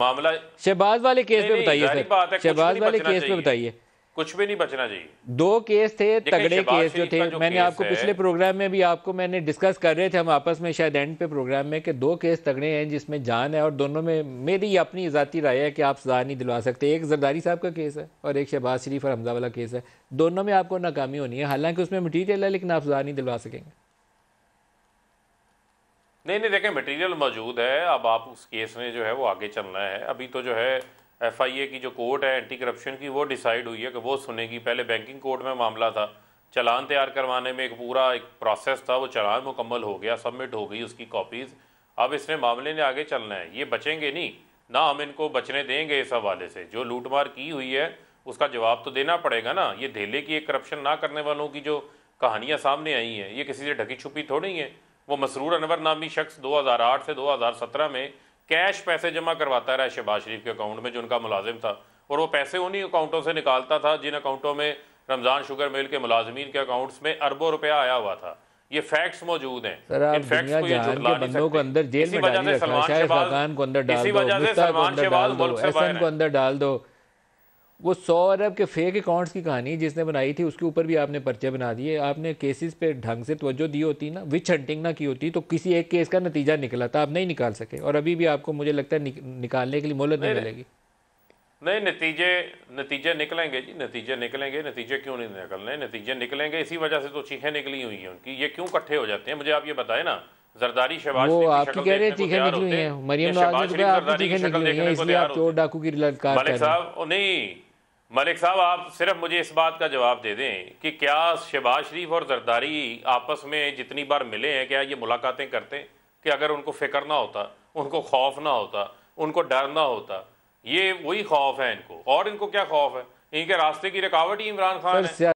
मामला शहबाज वाले केस में बताइए शहबाज वाले केस में बताइए कुछ भी नहीं बचना चाहिए दो केस थे तगड़े केस जो थे जो मैंने आपको पिछले प्रोग्राम में भी आपको मैंने डिस्कस कर रहे थे हम आपस में शायद एंड पे प्रोग्राम में कि दो केस तगड़े हैं जिसमें जान है और दोनों में मेरी अपनी ज़ाती राय है कि आप सजा नहीं दिलवा सकते एक जरदारी साहब का केस है और एक शहबाज शरीफ और हमजा वाला केस है दोनों में आपको नाकामी होनी है हालांकि उसमें मटीरियल है लेकिन आप सजा नहीं दिलवा सकेंगे नहीं नहीं देखें मटेरियल मौजूद है अब आप उस केस में जो है वो आगे चलना है अभी तो जो है एफ आई ए की जो कोर्ट है एंटी करप्शन की वो डिसाइड हुई है कि वो सुनेगी पहले बैंकिंग कोर्ट में मामला था चलान तैयार करवाने में एक पूरा एक प्रोसेस था वो चलान मुकम्मल हो गया सबमिट हो गई उसकी कॉपीज़ अब इसने मामले ने आगे चलना है ये बचेंगे नहीं ना हम इनको बचने देंगे इस हवाले से जो लूटमार की हुई है उसका जवाब तो देना पड़ेगा ना ये धेले की एक करप्शन ना करने वालों की जो कहानियाँ सामने आई हैं ये किसी से ढकी छुपी थोड़ी हैं वो मसरूर अनवर नामी शख्स 2008 से 2017 में कैश पैसे जमा करवाता रहा शहबाज शरीफ के अकाउंट में जो उनका मुलाजिम था और वो पैसे उन्हीं अकाउंटों से निकालता था जिन अकाउंटों में रमज़ान शुगर मिल के मुलाजमीन के अकाउंट्स में अरबों रुपया आया हुआ था ये फैक्ट्स मौजूद हैं को अंदर जेल में डाल दो सलमान शहबाज से को अंदर डाल दो वो सौ अरब के फेक अकाउंट्स की कहानी जिसने बनाई थी उसके ऊपर भी आपने पर्चे बना दिए आपने केसेस पे ढंग से तवज्जो दी होती ना विच हंटिंग ना की होती तो किसी एक केस का नतीजा निकला था आप नहीं निकाल सके और अभी भी आपको मुझे लगता है निक, निकालने के लिए मोहलत नहीं मिलेगी नहीं नतीजे नतीजे निकलेंगे जी नतीजे निकलेंगे नतीजे क्यों नहीं निकलने नतीजे निकलेंगे इसी वजह से तो चीखें निकली हुई हैं उनकी ये क्यों इकट्ठे हो जाते हैं मुझे आप ये बताएं ना जरदारी शहबाज वो हैं मरियम नवाज हैं इसलिए आप चोर डाकू की ललकार कर साहब नहीं मलिक साहब आप सिर्फ मुझे इस बात का जवाब दे दें कि क्या शहबाज शरीफ और जरदारी आपस में जितनी बार मिले हैं क्या ये मुलाकातें करते हैं कि अगर उनको फिक्र ना होता उनको खौफ ना होता उनको डर ना होता ये वही खौफ है इनको और इनको क्या खौफ है इनके रास्ते की रुकावट ही इमरान खान है